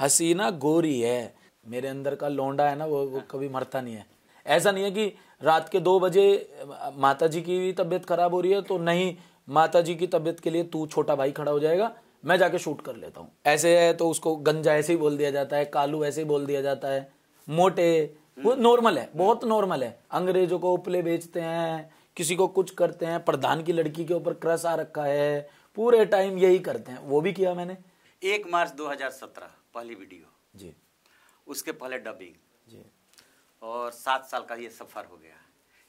हसीना गोरी है मेरे अंदर का लौंडा है ना वो, वो कभी मरता नहीं है ऐसा नहीं है कि रात के दो बजे माता जी की तबीयत खराब हो रही है तो नहीं माता जी की तबीयत के लिए तू छोटा भाई खड़ा हो जाएगा मैं जाके शूट कर लेता हूँ ऐसे है तो उसको गंजा ऐसे ही बोल दिया जाता है कालू ऐसे ही बोल दिया जाता है मोटे वो नॉर्मल है बहुत नॉर्मल है अंग्रेजों को उपले बेचते हैं किसी को कुछ करते हैं प्रधान की लड़की के ऊपर क्रस आ रखा है पूरे टाइम यही करते हैं वो भी किया मैंने एक मार्च 2017 पहली वीडियो जी उसके पहले डबिंग जी और सात साल का ये सफ़र हो गया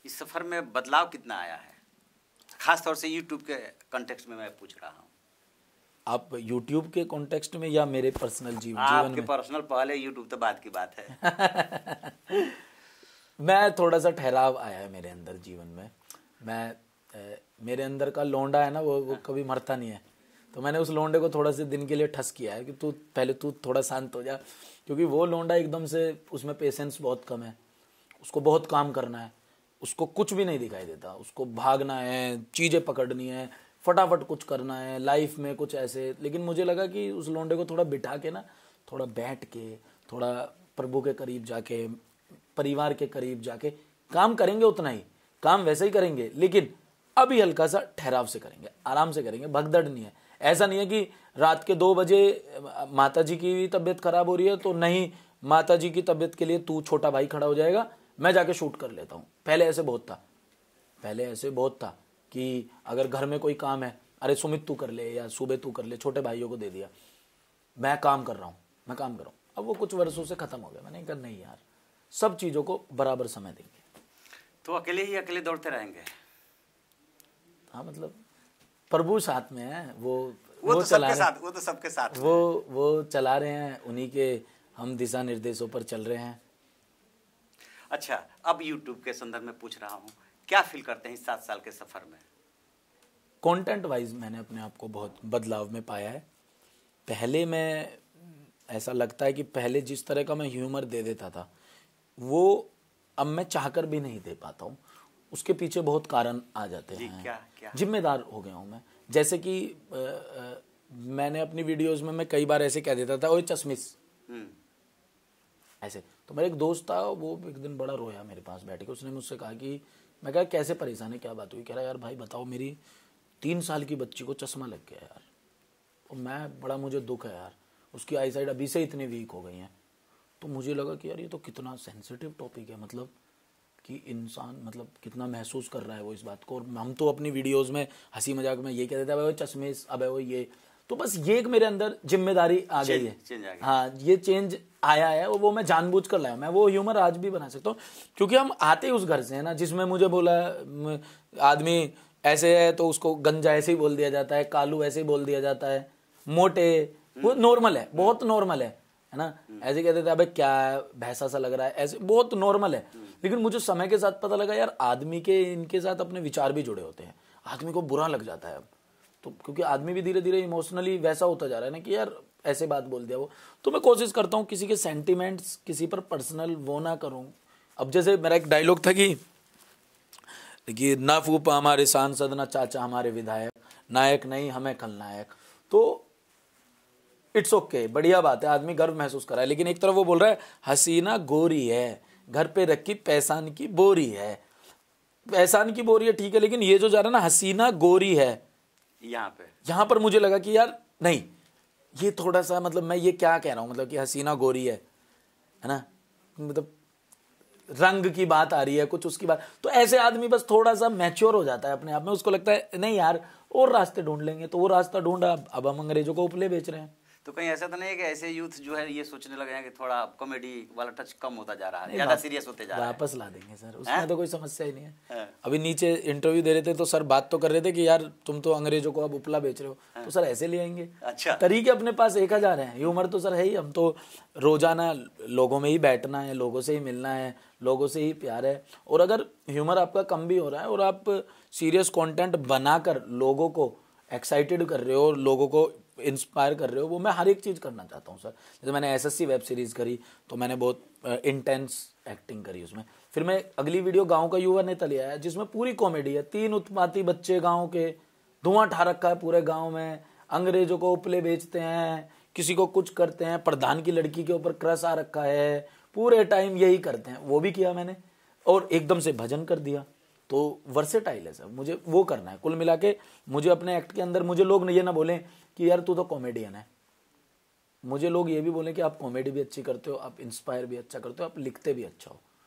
इस सफ़र में बदलाव कितना आया है खास तौर से यूट्यूब के कॉन्टेक्स्ट में मैं पूछ रहा हूँ आप यूट्यूब के कॉन्टेक्स्ट में या मेरे पर्सनल जीवन आपके पर्सनल पहले यूट्यूब तो बात की बात है मैं थोड़ा सा ठहराव आया है मेरे अंदर जीवन में मैं ए, मेरे अंदर का लौंडा है ना वो वो हाँ। कभी मरता नहीं है तो मैंने उस लोंडे को थोड़ा से दिन के लिए ठस किया है कि तू पहले तू थोड़ा शांत हो जा क्योंकि वो लोंडा एकदम से उसमें पेशेंस बहुत कम है उसको बहुत काम करना है उसको कुछ भी नहीं दिखाई देता उसको भागना है चीज़ें पकड़नी है फटाफट कुछ करना है लाइफ में कुछ ऐसे लेकिन मुझे लगा कि उस लोंडे को थोड़ा बिठा के ना थोड़ा बैठ के थोड़ा प्रभु के करीब जाके परिवार के करीब जाके काम करेंगे उतना ही काम वैसे ही करेंगे लेकिन अभी हल्का सा ठहराव से करेंगे आराम से करेंगे भगदड़ नहीं है ऐसा नहीं है कि रात के दो बजे माता जी की तबियत खराब हो रही है तो नहीं माता जी की तबियत के लिए तू छोटा भाई खड़ा हो जाएगा मैं जाके शूट कर लेता हूँ पहले ऐसे बहुत था पहले ऐसे बहुत था कि अगर घर में कोई काम है अरे सुमित तू कर ले या सुबह तू कर ले छोटे भाइयों को दे दिया मैं काम कर रहा हूँ मैं काम कर रहा हूँ अब वो कुछ वर्षों से खत्म हो गया मैंने कहा नहीं यार सब चीज़ों को बराबर समय देंगे तो अकेले ही अकेले दौड़ते रहेंगे हाँ मतलब प्रभु साथ में है वो वो, वो तो चला रहे साथ, वो तो सबके साथ वो वो चला रहे हैं उन्हीं के हम दिशा निर्देशों पर चल रहे हैं अच्छा अब यूट्यूब के संदर्भ में पूछ रहा हूँ क्या फील करते हैं सात साल के सफर में कंटेंट वाइज मैंने अपने आप को बहुत बदलाव में पाया है पहले मैं ऐसा लगता है कि पहले जिस तरह का मैं ह्यूमर दे देता था वो अब मैं चाहकर भी नहीं दे पाता हूँ उसके पीछे बहुत कारण आ जाते हैं क्या, क्या? जिम्मेदार हो गया हूँ मैं जैसे कि मैंने अपनी वीडियोस में मैं कई बार ऐसे कह देता था ओए चश्मिस हम्म। ऐसे तो मेरा एक दोस्त था वो एक दिन बड़ा रोया मेरे पास बैठ के उसने मुझसे कहा कि मैं कहा कैसे परेशान है क्या बात हुई कह रहा यार भाई बताओ मेरी तीन साल की बच्ची को चश्मा लग गया यार तो मैं बड़ा मुझे दुख है यार उसकी आई साइड अभी से इतनी वीक हो गई है तो मुझे लगा कि यार ये तो कितना सेंसिटिव टॉपिक है मतलब कि इंसान मतलब कितना महसूस कर रहा है वो इस बात को और हम तो अपनी वीडियोस में हंसी मजाक में ये कह देते हैं वो चश्मे अब वो ये तो बस ये एक मेरे अंदर जिम्मेदारी आ गई है हाँ ये चेंज आया है वो मैं जानबूझ कर लाया मैं वो ह्यूमर आज भी बना सकता हूँ क्योंकि हम आते ही उस घर से है ना जिसमें मुझे बोला आदमी ऐसे है तो उसको गंजा ऐसे ही बोल दिया जाता है कालू ऐसे ही बोल दिया जाता है मोटे वो नॉर्मल हम्म। है बहुत नॉर्मल है है ना ऐसे कहते थे अबे क्या है भैसा सा लग रहा है ऐसे बहुत नॉर्मल है लेकिन मुझे समय के साथ पता लगा यार आदमी के इनके साथ अपने विचार भी जुड़े होते हैं आदमी को बुरा लग जाता है अब तो क्योंकि आदमी भी धीरे धीरे इमोशनली वैसा होता जा रहा है ना कि यार ऐसे बात बोल दिया वो तो मैं कोशिश करता हूँ किसी के सेंटिमेंट्स किसी पर पर्सनल वो ना करूँ अब जैसे मेरा एक डायलॉग था कि कि ना फूफा हमारे सांसद ना चाचा हमारे विधायक नायक नहीं हमें खलनायक तो इट्स ओके okay, बढ़िया बात है आदमी गर्व महसूस कर रहा है लेकिन एक तरफ वो बोल रहा है हसीना गोरी है घर पे रखी पैसान की बोरी है पैसान की बोरी है ठीक है लेकिन ये जो जा रहा है ना हसीना गोरी है यहाँ पे यहाँ पर मुझे लगा कि यार नहीं ये थोड़ा सा मतलब मैं ये क्या कह रहा हूँ मतलब कि हसीना गोरी है है ना मतलब रंग की बात आ रही है कुछ उसकी बात तो ऐसे आदमी बस थोड़ा सा मैच्योर हो जाता है अपने आप में उसको लगता है नहीं यार और रास्ते ढूंढ लेंगे तो वो रास्ता ढूंढा अब हम अंग्रेजों को उपले बेच रहे हैं तो कहीं ऐसा तो नहीं है कि ऐसे यूथ जो है ये सोचने लगे हैं कि थोड़ा कॉमेडी वाला टच कम होता जा रहा है ज्यादा सीरियस होते जा रहा है वापस ला देंगे सर उसमें है? तो कोई समस्या ही नहीं है, है? अभी नीचे इंटरव्यू दे रहे थे तो सर बात तो कर रहे थे कि यार तुम तो अंग्रेजों को अब उपला बेच रहे हो है? तो सर ऐसे ले आएंगे अच्छा तरीके अपने पास एक हजार है ये उम्र तो सर है ही हम तो रोजाना लोगों में ही बैठना है लोगों से ही मिलना है लोगों से ही प्यार है और अगर ह्यूमर आपका कम भी हो रहा है और आप सीरियस कंटेंट बनाकर लोगों को एक्साइटेड कर रहे हो और लोगों को इंस्पायर कर रहे हो वो मैं हर एक चीज़ करना चाहता हूँ सर जैसे मैंने एसएससी वेब सीरीज़ करी तो मैंने बहुत इंटेंस एक्टिंग करी उसमें फिर मैं अगली वीडियो गाँव का युवा नेता लिया है जिसमें पूरी कॉमेडी है तीन उत्पाती बच्चे गाँव के धुआं ठा रखा है पूरे गाँव में अंग्रेजों को उपले बेचते हैं किसी को कुछ करते हैं प्रधान की लड़की के ऊपर क्रस आ रखा है पूरे टाइम यही करते हैं वो भी किया मैंने और एकदम से भजन कर दिया तो वर्सेटाइल है सर मुझे वो करना है कुल मिला के मुझे अपने एक्ट के अंदर मुझे लोग ये ना बोलें कि यार तू तो कॉमेडियन है मुझे लोग ये भी बोलें कि आप कॉमेडी भी अच्छी करते हो आप इंस्पायर भी अच्छा करते हो आप लिखते भी अच्छा हो